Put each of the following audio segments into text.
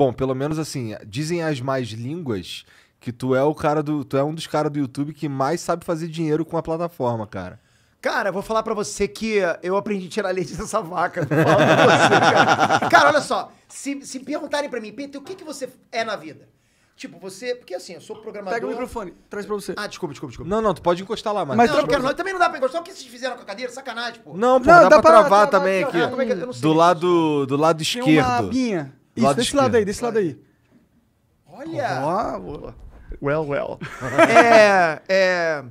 Bom, pelo menos assim, dizem as mais línguas que tu é o cara do. Tu é um dos caras do YouTube que mais sabe fazer dinheiro com a plataforma, cara. Cara, vou falar para você que eh, eu aprendi a tirar leite dessa vaca. você, cara. cara, olha só. Se, se perguntarem para mim, Peter, o que, que você é na vida? Tipo, você. Porque assim, eu sou programador. Pega o microfone, traz pra você. Ah, desculpa, desculpa, desculpa. Não, não, tu pode encostar lá, mas. mas não, eu não quero, não, também não dá pra encostar. O que vocês fizeram com a cadeira? Sacanagem, pô. Não, pô, não, dá, dá pra, pra travar, também aqui. é do, lado, do lado esquerdo. Tem uma abinha. Isso, lado desse lado aí, desse lado aí. Olha! Oh, well, well. é, é...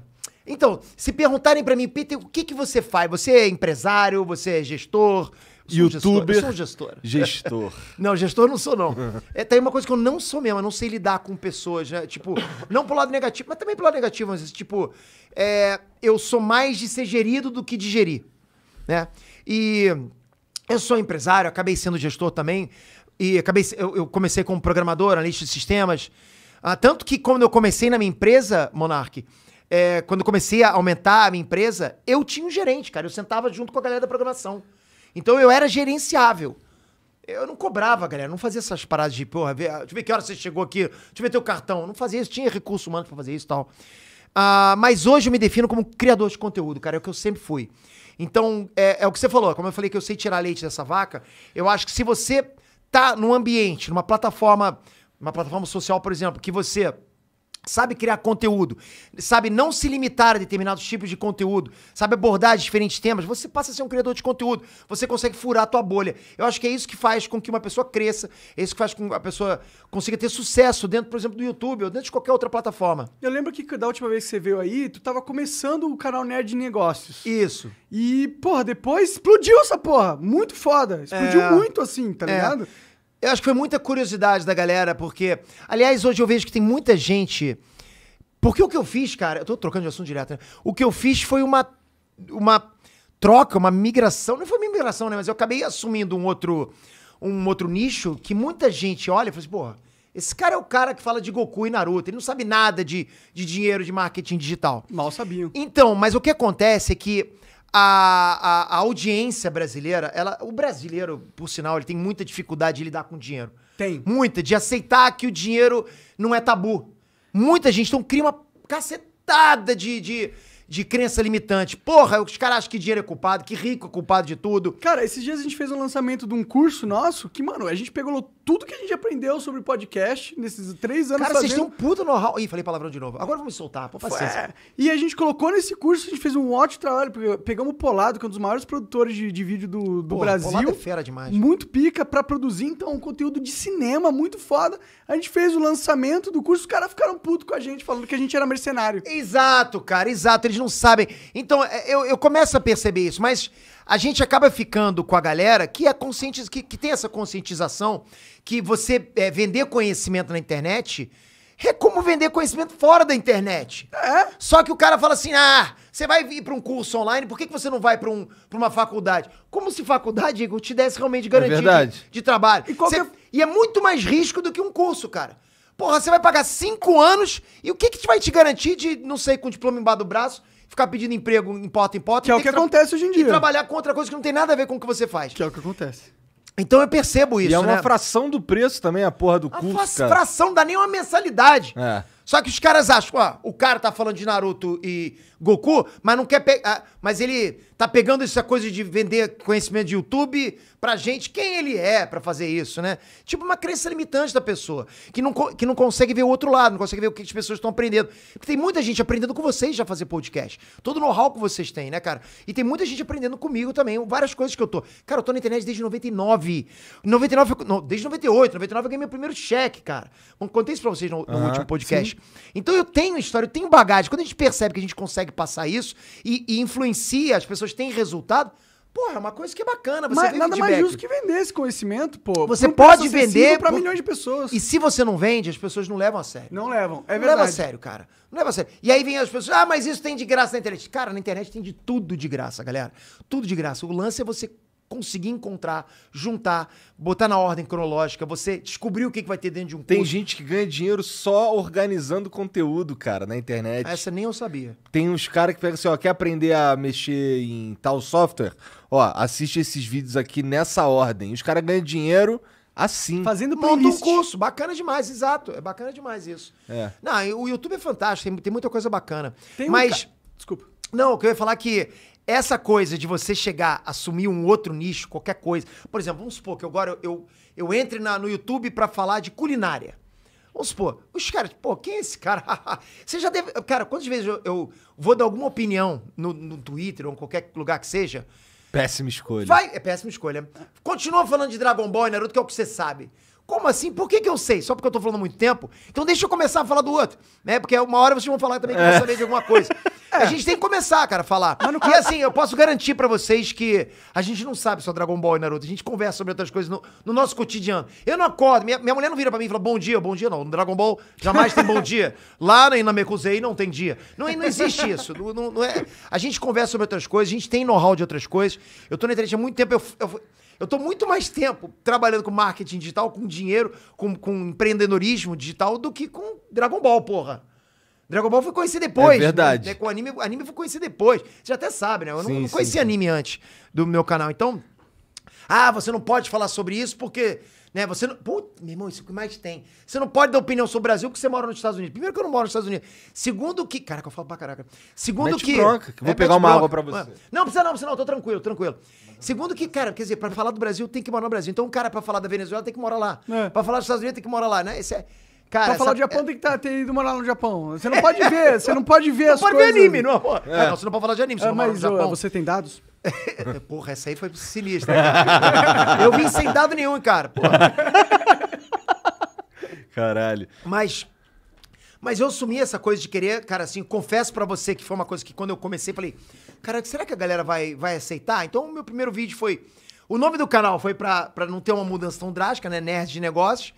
Então, se perguntarem para mim, Peter, o que, que você faz? Você é empresário, você é gestor, Sou youtuber. Gestor. Eu sou gestor. Gestor. não, gestor não sou, não. É, tem uma coisa que eu não sou mesmo, eu não sei lidar com pessoas, né? Tipo, não pro lado negativo, mas também pro lado negativo, mas tipo, é, eu sou mais de ser gerido do que de gerir, né? E eu sou empresário, acabei sendo gestor também, e acabei, eu, eu comecei como programador, analista de sistemas. Ah, tanto que quando eu comecei na minha empresa, Monark, é, quando eu comecei a aumentar a minha empresa, eu tinha um gerente, cara. Eu sentava junto com a galera da programação. Então eu era gerenciável. Eu não cobrava, galera. Não fazia essas paradas de, porra, vê, deixa eu ver que hora você chegou aqui, deixa eu ver teu cartão. não fazia isso. Tinha recurso humano pra fazer isso e tal. Ah, mas hoje eu me defino como criador de conteúdo, cara. É o que eu sempre fui. Então, é, é o que você falou. Como eu falei que eu sei tirar leite dessa vaca, eu acho que se você tá num ambiente, numa plataforma, uma plataforma social, por exemplo, que você sabe criar conteúdo, sabe não se limitar a determinados tipos de conteúdo, sabe abordar diferentes temas, você passa a ser um criador de conteúdo, você consegue furar a tua bolha. Eu acho que é isso que faz com que uma pessoa cresça, é isso que faz com que a pessoa consiga ter sucesso dentro, por exemplo, do YouTube ou dentro de qualquer outra plataforma. Eu lembro que da última vez que você veio aí, tu tava começando o canal Nerd Negócios. Isso. E, porra, depois explodiu essa porra, muito foda, explodiu é... muito assim, tá é... ligado? Eu acho que foi muita curiosidade da galera, porque. Aliás, hoje eu vejo que tem muita gente. Porque o que eu fiz, cara. Eu tô trocando de assunto direto, né? O que eu fiz foi uma. Uma troca, uma migração. Não foi uma migração, né? Mas eu acabei assumindo um outro. Um outro nicho que muita gente olha e fala assim, porra. Esse cara é o cara que fala de Goku e Naruto. Ele não sabe nada de, de dinheiro, de marketing digital. Mal sabia. Então, mas o que acontece é que a, a, a, audiência brasileira, ela, o brasileiro, por sinal, ele tem muita dificuldade de lidar com dinheiro. Tem. Muita, de aceitar que o dinheiro não é tabu. Muita gente, então cria uma cacetada de, de de crença limitante. Porra, os caras acham que dinheiro é culpado, que rico é culpado de tudo. Cara, esses dias a gente fez um lançamento de um curso nosso que, mano, a gente pegou tudo que a gente aprendeu sobre podcast nesses três anos Cara, fazendo. vocês têm um puto know-how. Ih, falei palavrão de novo. Agora vamos soltar, por paciência. É. E a gente colocou nesse curso, a gente fez um ótimo trabalho. Pegamos o Polado, que é um dos maiores produtores de, de vídeo do, do Porra, Brasil. Polado é fera demais. Muito pica pra produzir, então, um conteúdo de cinema muito foda. A gente fez o lançamento do curso, os caras ficaram putos com a gente, falando que a gente era mercenário. Exato, cara, exato. Eles não sabem. Então, é, eu, eu começo a perceber isso, mas a gente acaba ficando com a galera que é consciente, que, que tem essa conscientização que você é, vender conhecimento na internet é como vender conhecimento fora da internet. É? Só que o cara fala assim: ah, você vai vir para um curso online, por que, que você não vai para um, uma faculdade? Como se faculdade, Igor, te desse realmente é garantia é de, de, trabalho. E, qualquer... Cê, é e é muito mais risco do que um curso, cara. Porra, você vai pagar cinco anos e o que, que vai te garantir de, não sei, com o diploma embaixo do braço, ficar pedindo emprego em porta em porta? Que é o que, acontece hoje em dia. E trabalhar com outra coisa que não tem nada a ver com o que você faz. Que é o que acontece. Então eu percebo isso. E é uma né? fração do preço também, a porra do a curso. Fra cara. fração, dá nem uma mensalidade. É. Só que os caras acham, ó, o cara tá falando de Naruto e Goku, mas não quer pegar. Ah, mas ele tá pegando essa coisa de vender conhecimento de YouTube pra gente, quem ele é para fazer isso, né? Tipo uma crença limitante da pessoa, que não, que não consegue ver o outro lado, não consegue ver o que as pessoas estão aprendendo. Porque tem muita gente aprendendo com vocês já fazer podcast. Todo know-how que vocês têm, né, cara? E tem muita gente aprendendo comigo também, várias coisas que eu tô. Cara, eu tô na internet desde 99. 99, não, desde 98, 99 eu ganhei meu primeiro cheque, cara. Contei isso pra vocês no, no último podcast. Sim. Então eu tenho história, eu tenho bagagem. Quando a gente percebe que a gente consegue passar isso e, e influencia, as pessoas têm resultado. Porra, é uma coisa que é bacana. Você Mas, nada feedback. mais justo que vender esse conhecimento, pô. Você pode vender para milhões de pessoas. E se você não vende, as pessoas não levam a sério. Não levam, é não verdade. Não leva a sério, cara. Não leva a sério. E aí vem as pessoas, ah, mas isso tem de graça na internet. Cara, na internet tem de tudo de graça, galera. Tudo de graça. O lance é você conseguir encontrar, juntar, botar na ordem cronológica, você descobrir o que, vai ter dentro de um Tem gente que ganha dinheiro só organizando conteúdo, cara, na internet. Essa nem eu sabia. Tem uns caras que pegam assim, ó, quer aprender a mexer em tal software? Ó, assiste esses vídeos aqui nessa ordem. Os caras ganham dinheiro assim. Fazendo playlist. Monta um curso, bacana demais, exato. É bacana demais isso. É. Não, o YouTube é fantástico, tem, tem muita coisa bacana. Tem Mas... Um ca... Desculpa. Não, o que eu ia falar é que essa coisa de você chegar, assumir um outro nicho, qualquer coisa. Por exemplo, vamos supor que agora eu, eu, eu entre na, no YouTube para falar de culinária. Vamos supor, os caras, pô, quem é esse cara? você já deve. Cara, quantas vezes eu, eu vou dar alguma opinião no, no Twitter ou em qualquer lugar que seja? Péssima escolha. Vai, é péssima escolha. Continua falando de Dragon Ball e Naruto, que é o que você sabe. Como assim? Por que, que eu sei? Só porque eu tô falando muito tempo? Então deixa eu começar a falar do outro, né? Porque uma hora vocês vão falar também que é. saber de alguma coisa. É. A gente tem que começar, cara, a falar. Mas E assim, eu posso garantir para vocês que a gente não sabe só Dragon Ball e Naruto. A gente conversa sobre outras coisas no, no nosso cotidiano. Eu não acordo, minha, minha mulher não vira para mim e fala bom dia, bom dia não. No Dragon Ball jamais tem bom dia. Lá na Namekusei não tem dia. Não, não existe isso. Não, não, é. A gente conversa sobre outras coisas, a gente tem know-how de outras coisas. Eu tô na internet há muito tempo, eu, eu eu estou muito mais tempo trabalhando com marketing digital, com dinheiro, com, com empreendedorismo digital do que com Dragon Ball, porra. Dragon Ball foi conhecer depois. É verdade. Né? Com anime, anime foi conhecer depois. Você até sabe, né? Eu sim, não, não conhecia anime antes do meu canal. Então, ah, você não pode falar sobre isso porque né? Você não. Pô, meu irmão, isso é que mais tem. Você não pode dar opinião sobre o Brasil porque você mora nos Estados Unidos. Primeiro que eu não moro nos Estados Unidos. Segundo que. Cara, que eu falo pra caraca. Segundo mete que. Bronca, que vou é, pegar uma bronca. água pra você. Ah. Não, precisa não, precisa não, tô tranquilo, tranquilo. Segundo que, cara, quer dizer, pra falar do Brasil tem que morar no Brasil. Então, um cara pra falar da Venezuela tem que morar lá. É. Pra falar dos Estados Unidos tem que morar lá, né? Isso é. Cara, pra falar do Japão, é tem que tá, ter ido morar no Japão. Você não pode ver, você não pode ver não as pode coisas. Não pode ver anime, não, amor. É. é. Não, você não pode falar de anime, você é, não mora no Japão. Você tem dados? Porra, essa aí foi sinistra. eu vim sem dado nenhum, cara. Porra. Caralho. Mas, mas eu assumi essa coisa de querer, cara, assim, confesso para você que foi uma coisa que quando eu comecei, falei, cara, será que a galera vai, vai aceitar? Então, o meu primeiro vídeo foi. O nome do canal foi para não ter uma mudança tão drástica, né? Nerd de Negócios.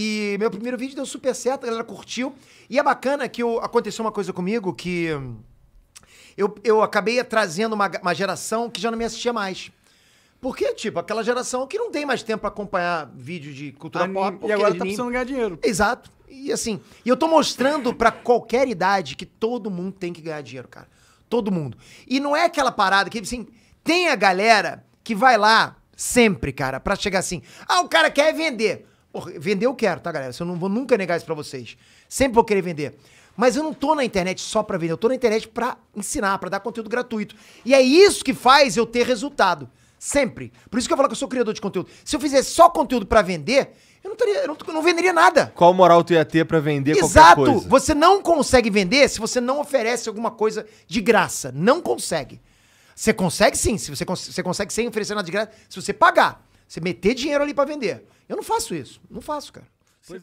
E meu primeiro vídeo deu super certo, a galera curtiu. E é bacana que eu, aconteceu uma coisa comigo que eu, eu acabei trazendo uma, uma geração que já não me assistia mais. Porque, tipo, aquela geração que não tem mais tempo pra acompanhar vídeo de cultura anime, pop. E agora tá anime. precisando ganhar dinheiro. Exato. E assim, e eu tô mostrando pra qualquer idade que todo mundo tem que ganhar dinheiro, cara. Todo mundo. E não é aquela parada que, assim, tem a galera que vai lá sempre, cara, pra chegar assim. Ah, o cara quer vender. Porra, vender eu quero, tá, galera? Eu não vou nunca negar isso pra vocês. Sempre vou querer vender. Mas eu não tô na internet só pra vender, eu tô na internet pra ensinar, pra dar conteúdo gratuito. E é isso que faz eu ter resultado. Sempre. Por isso que eu falo que eu sou criador de conteúdo. Se eu fizesse só conteúdo pra vender, eu não, teria, eu não, eu não venderia nada. Qual moral tu ia ter pra vender Exato. qualquer coisa? Exato. Você não consegue vender se você não oferece alguma coisa de graça. Não consegue. Você consegue sim, se você, você consegue sem oferecer nada de graça, se você pagar. Você meter dinheiro ali para vender. Eu não faço isso. Não faço, cara. Pois...